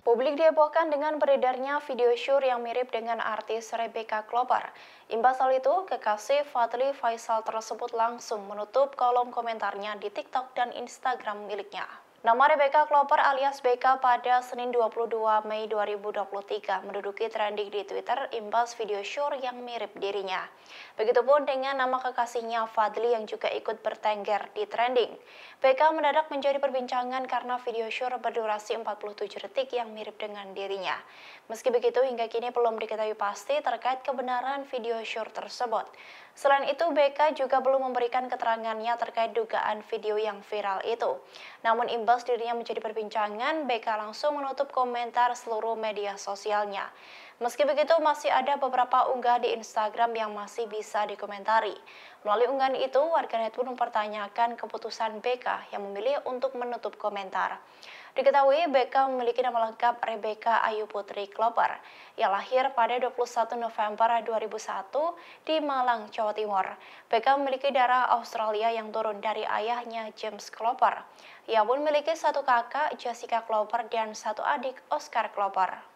Publik dihebohkan dengan beredarnya video syur yang mirip dengan artis Rebecca Clover. Imbas hal itu, kekasih Fadli Faisal tersebut langsung menutup kolom komentarnya di TikTok dan Instagram miliknya. Nama Rebecca Kloper alias BK pada Senin 22 Mei 2023 menduduki trending di Twitter imbas video syur yang mirip dirinya. Begitupun dengan nama kekasihnya Fadli yang juga ikut bertengger di trending. BK mendadak menjadi perbincangan karena video syur berdurasi 47 detik yang mirip dengan dirinya. Meski begitu hingga kini belum diketahui pasti terkait kebenaran video syur tersebut. Selain itu BK juga belum memberikan keterangannya terkait dugaan video yang viral itu. Namun imbas dirinya menjadi perbincangan, BK langsung menutup komentar seluruh media sosialnya. Meski begitu, masih ada beberapa unggah di Instagram yang masih bisa dikomentari. Melalui unggahan itu, warganet pun mempertanyakan keputusan BK yang memilih untuk menutup komentar. Diketahui BK memiliki nama lengkap Rebecca Ayu Putri Kloper yang lahir pada 21 November 2001 di Malang, Jawa Timur. BK memiliki darah Australia yang turun dari ayahnya James Kloper. Ia pun memiliki satu kakak Jessica Kloper dan satu adik Oscar Kloper.